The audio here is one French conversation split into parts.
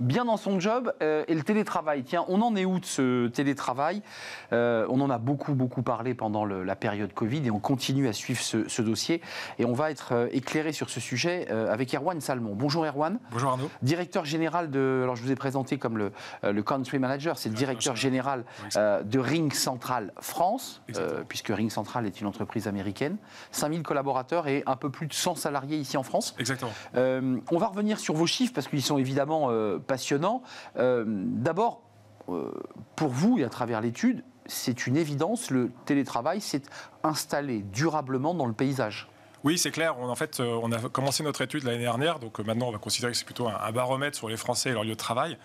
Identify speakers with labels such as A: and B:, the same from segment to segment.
A: bien dans son job euh, et le télétravail. Tiens, on en est où de ce télétravail euh, On en a beaucoup, beaucoup parlé pendant la période Covid et on continue à suivre ce, dossier. Et on va être euh, éclairé sur ce sujet avec Erwan Salmon. Bonjour Erwan. Bonjour Arnaud. Directeur général de. Alors je vous ai présenté comme le, le country manager, c'est le directeur général de Ring Central France, puisque Ring Central est une entreprise américaine. 5000 collaborateurs et un peu plus de 100 salariés ici en France. Exactement. on va revenir sur vos chiffres parce qu'ils sont évidemment passionnant. Euh, d'abord, euh, pour vous et à travers l'étude, c'est une évidence, le télétravail s'est installé
B: durablement dans le paysage. Oui, c'est clair. On, en fait, euh, on a commencé notre étude l'année dernière, donc maintenant on va considérer que c'est plutôt un, baromètre sur les Français et leur lieu de travail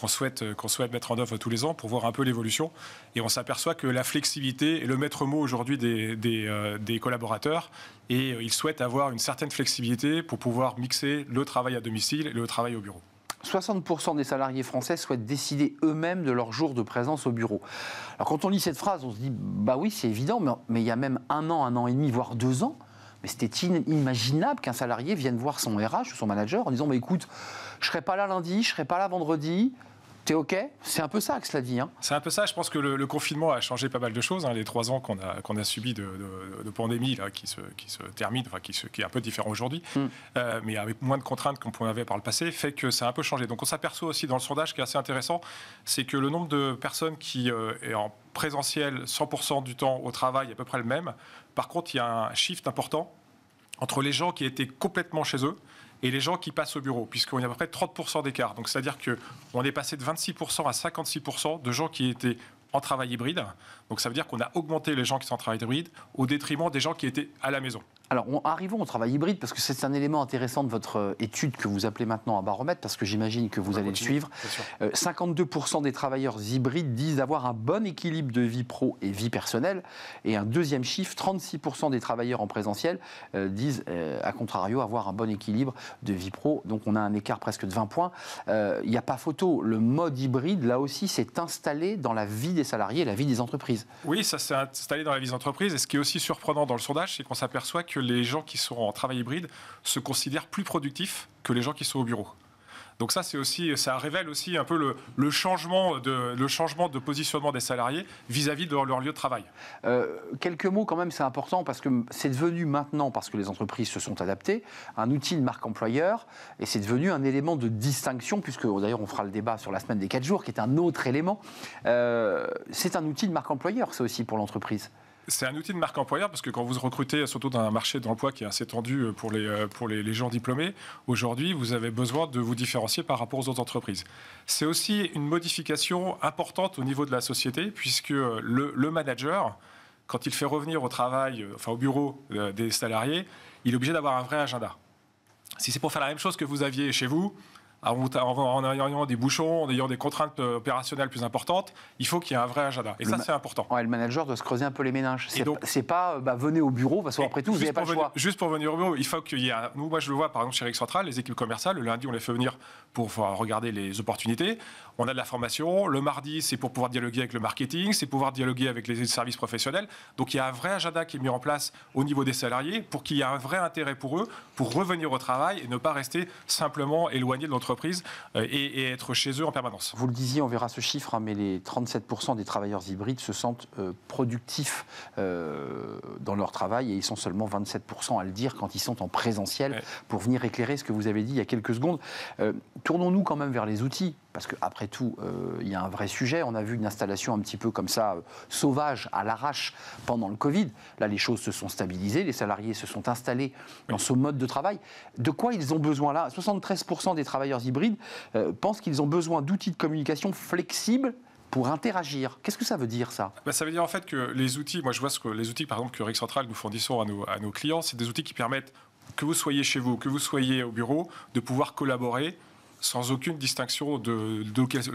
B: qu'on souhaite, souhaite mettre en œuvre tous les ans pour voir un peu l'évolution. Et on s'aperçoit que la flexibilité est le maître mot aujourd'hui des, des, collaborateurs et ils souhaitent avoir une certaine flexibilité pour pouvoir mixer le travail à domicile et le travail au bureau. 60% des salariés
A: français souhaitent décider eux-mêmes de leur jour de présence au bureau. Alors quand on lit cette phrase, on se dit, bah oui, c'est évident, mais, mais il y a même un an, un an et demi, voire deux ans, mais c'était inimaginable qu'un salarié vienne voir son RH ou son manager
B: en disant, bah écoute, je serai pas là lundi, je serai pas là vendredi, OK C'est un peu ça que cela dit. C'est un peu ça. Je pense que le, confinement a changé pas mal de choses. Hein, les trois ans qu'on a, subi de, pandémie qui, se, termine, enfin, qui, est un peu différent aujourd'hui, mm. euh, mais avec moins de contraintes qu'on avait par le passé, fait que ça a un peu changé. Donc on s'aperçoit aussi dans le sondage, qui est assez intéressant, c'est que le nombre de personnes qui euh, est en présentiel 100% du temps au travail est à peu près le même. Par contre, il y a un shift important entre les gens qui étaient complètement chez eux et les gens qui passent au bureau, puisqu'on a à peu près 30% d'écart. Donc c'est-à-dire qu'on est passé de 26% à 56% de gens qui étaient en travail hybride. Donc ça veut dire qu'on a augmenté les gens qui sont en travail hybride au détriment des gens qui étaient à la maison. Alors, on, arrivons au travail hybride, parce que c'est un élément intéressant de votre
A: euh, étude que vous appelez maintenant un baromètre, parce que j'imagine que vous allez le suivre. 52% euh, des travailleurs hybrides disent avoir un bon équilibre de vie pro et vie personnelle. Et un deuxième chiffre, 36% des travailleurs en présentiel euh, disent, à contrario, avoir un bon équilibre de vie pro. Donc, on a un écart presque de 20 points. Il n'y a pas photo. Le mode hybride, là aussi, s'est installé dans la vie des salariés et la vie des entreprises.
B: Oui, ça s'est installé dans la vie des entreprises. Et ce qui est aussi surprenant dans le sondage, c'est qu'on s'aperçoit que que les gens qui sont en travail hybride se considèrent plus productifs que les gens qui sont au bureau. Donc ça, c'est aussi, ça révèle aussi un peu le, changement, de, le changement de positionnement des salariés vis-à-vis de leur, lieu de travail. Euh, quelques mots quand même, c'est important
A: parce que c'est devenu maintenant, parce que les entreprises se sont adaptées, un outil de marque employeur et c'est devenu un élément de distinction, puisque oh, d'ailleurs on fera le débat sur la semaine des 4 jours, qui est un autre élément.
B: Euh, c'est un outil de marque employeur, ça aussi, pour l'entreprise. C'est un outil de marque employeur parce que quand vous recrutez, surtout dans un marché d'emploi qui est assez tendu euh, pour les, euh, pour les, gens diplômés, aujourd'hui, vous avez besoin de vous différencier par rapport aux autres entreprises. C'est aussi une modification importante au niveau de la société puisque euh, le, le manager, quand il fait revenir au travail, enfin au bureau des salariés, il est obligé d'avoir un vrai agenda. Si c'est pour faire la même chose que vous aviez chez vous, en, ayant des bouchons, en ayant des contraintes opérationnelles plus importantes, il faut qu'il y ait un vrai agenda. Et ça, c'est
A: important. le manager doit se creuser un peu les méninges. C'est pas, euh, bah, venez au bureau, parce qu'après tout, vous n'avez pas le choix.
B: Juste pour venir au bureau, il faut qu'il y ait. Nous, moi, je le vois, par exemple, chez Eric Central, les équipes commerciales, le lundi, on les fait venir pour regarder les opportunités. On a de la formation. Le mardi, c'est pour pouvoir dialoguer avec le marketing, c'est pouvoir dialoguer avec les services professionnels. Donc, il y a un vrai agenda qui est mis en place au niveau des salariés pour qu'il y ait un vrai intérêt pour eux, pour revenir au travail et ne pas rester simplement éloigné de l'entreprise euh, et, être chez eux en permanence. Vous le disiez, on verra ce chiffre, hein, mais les 37% des travailleurs hybrides se sentent euh, productifs euh, dans leur
A: travail et ils sont seulement 27% à le dire quand ils sont en présentiel. Pour venir éclairer ce que vous avez dit il y a quelques secondes, tournons-nous quand même vers les outils parce qu'après tout, euh, il y a un vrai sujet. On a vu une installation un petit peu comme ça, euh, sauvage, à l'arrache, pendant le Covid. Là, les choses se sont stabilisées, les salariés se sont installés dans ce mode de travail. De quoi ils ont besoin là 73% des travailleurs hybrides euh, pensent qu'ils ont besoin d'outils de communication flexibles pour interagir. Qu'est-ce que ça veut dire ça
B: bah, Ça veut dire en fait que les outils, moi je vois ce que les outils par exemple que RIC Central nous fournissons à nos clients, c'est des outils qui permettent que vous soyez chez vous, que vous soyez au bureau, de pouvoir collaborer sans aucune distinction de,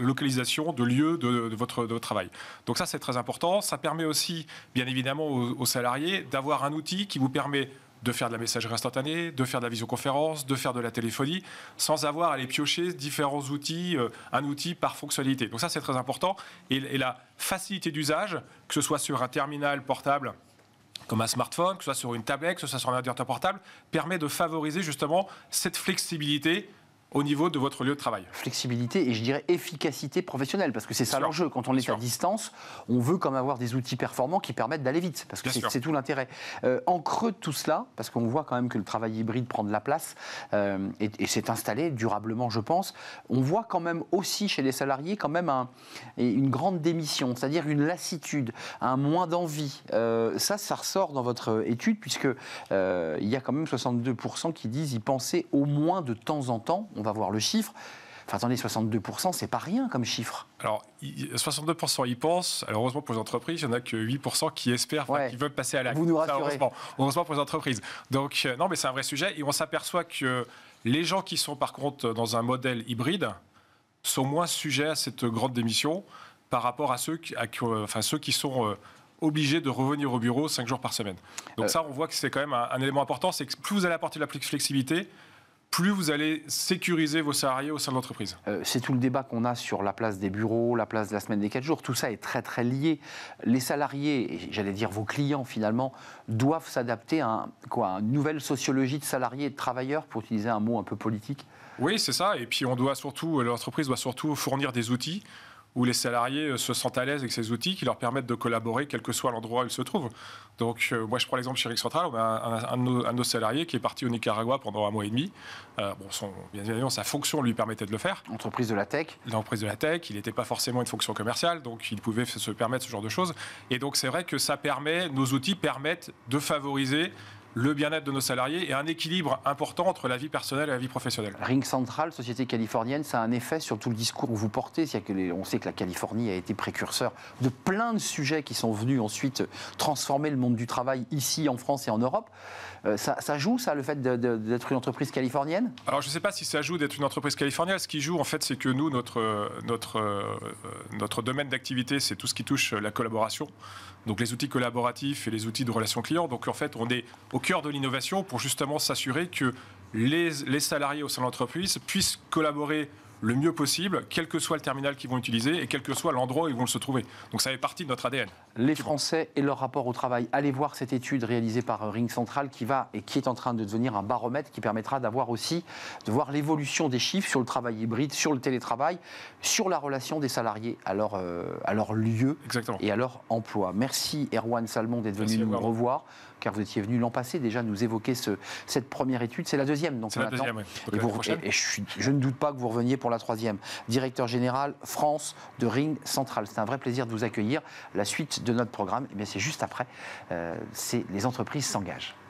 B: localisation, de lieu de, votre, travail. Donc ça, c'est très important. Ça permet aussi, bien évidemment, aux, salariés d'avoir un outil qui vous permet de faire de la messagerie instantanée, de faire de la visioconférence, de faire de la téléphonie, sans avoir à aller piocher différents outils, euh, un outil par fonctionnalité. Donc ça, c'est très important. Et, et la facilité d'usage, que ce soit sur un terminal portable, comme un smartphone, que ce soit sur une tablette, que ce soit sur un ordinateur portable, permet de favoriser justement cette flexibilité au niveau de votre lieu de travail. Flexibilité et je dirais efficacité professionnelle, parce que c'est ça l'enjeu.
A: Quand on est à distance, on veut quand même avoir des outils performants qui permettent d'aller vite, parce que c'est tout l'intérêt. Euh, en creux de tout cela, parce qu'on voit quand même que le travail hybride prend de la place euh, et, s'est installé durablement, je pense, on voit quand même aussi chez les salariés quand même une grande démission, c'est-à-dire une lassitude, un moins d'envie. Euh, ça, ça ressort dans votre étude, puisque il y a quand même 62% qui disent y penser au moins de temps en temps on va voir le chiffre. Enfin, attendez, 62%, c'est pas rien comme chiffre.
B: Alors, 62% y pensent. Alors, heureusement pour les entreprises, il n'y en a que 8% qui espèrent, ouais. qui veulent passer à la. Vous nous rassurez. heureusement. pour les entreprises. Donc, euh, non, mais c'est un vrai sujet. Et on s'aperçoit que les gens qui sont, par contre, dans un modèle hybride sont moins sujets à cette grande démission par rapport à ceux qui, euh, enfin, ceux qui sont. Euh, obligés de revenir au bureau 5 jours par semaine. Donc ça, on voit que c'est quand même un, un élément important, c'est que plus vous allez apporter de la flexibilité, plus vous allez sécuriser vos salariés au sein de l'entreprise. Euh,
A: c'est tout le débat qu'on a sur la place des bureaux, la place de la semaine des 4 jours. Tout ça est très très lié. Les salariés, et j'allais dire vos clients finalement, doivent
B: s'adapter à, un, quoi, une nouvelle sociologie de salariés et de travailleurs, pour utiliser un mot un peu politique. Oui, c'est ça. Et puis on doit surtout, l'entreprise doit surtout fournir des outils où les salariés euh, se sentent à l'aise avec ces outils qui leur permettent de collaborer quel que soit l'endroit où ils se trouvent. Donc, euh, moi, je prends l'exemple chez Rick Central, on a un, de nos, salariés qui est parti au Nicaragua pendant un mois et demi. Euh, bon, son, bien évidemment, sa fonction lui permettait de le faire. Entreprise de la tech. L'entreprise de la tech, il n'était pas forcément une fonction commerciale, donc il pouvait se permettre ce genre de choses. Et donc, c'est vrai que ça permet, nos outils permettent de favoriser le bien-être de nos salariés et un équilibre important entre la vie personnelle et la vie professionnelle. Ring
A: Central, société californienne, ça a un effet sur tout le discours que vous portez. on sait que la Californie a été précurseur de plein de sujets qui sont venus ensuite transformer le monde du travail ici en France et en Europe. Euh, ça, joue, ça, le fait d'être une entreprise californienne
B: Alors, je ne sais pas si ça joue d'être une entreprise californienne. Ce qui joue, en fait, c'est que nous, notre, notre, euh, notre domaine d'activité, c'est tout ce qui touche la collaboration. Donc, les outils collaboratifs et les outils de relations clients. Donc, en fait, on est au cœur de l'innovation pour justement s'assurer que les, les, salariés au sein de l'entreprise puissent collaborer le mieux possible, quel que soit le terminal qu'ils vont utiliser et quel que soit l'endroit où ils vont se trouver. Donc ça fait partie de notre ADN. Les Français et leur rapport au travail. Allez voir cette étude réalisée
A: par Ring Central qui va et qui est en train de devenir un baromètre qui permettra d'avoir aussi, de voir l'évolution des chiffres sur le travail hybride, sur le télétravail, sur la relation des salariés à leur, euh, lieu et à leur emploi. Merci Erwan Salmon d'être venu nous revoir car vous étiez venu l'an passé déjà nous évoquer ce, cette première étude. C'est la deuxième, donc, la deuxième, et, je, je ne doute pas que vous reveniez pour la troisième, directeur général France de Ring Central. C'est un vrai plaisir de vous accueillir. La suite de notre programme, eh c'est juste après. Euh, c'est les entreprises s'engagent.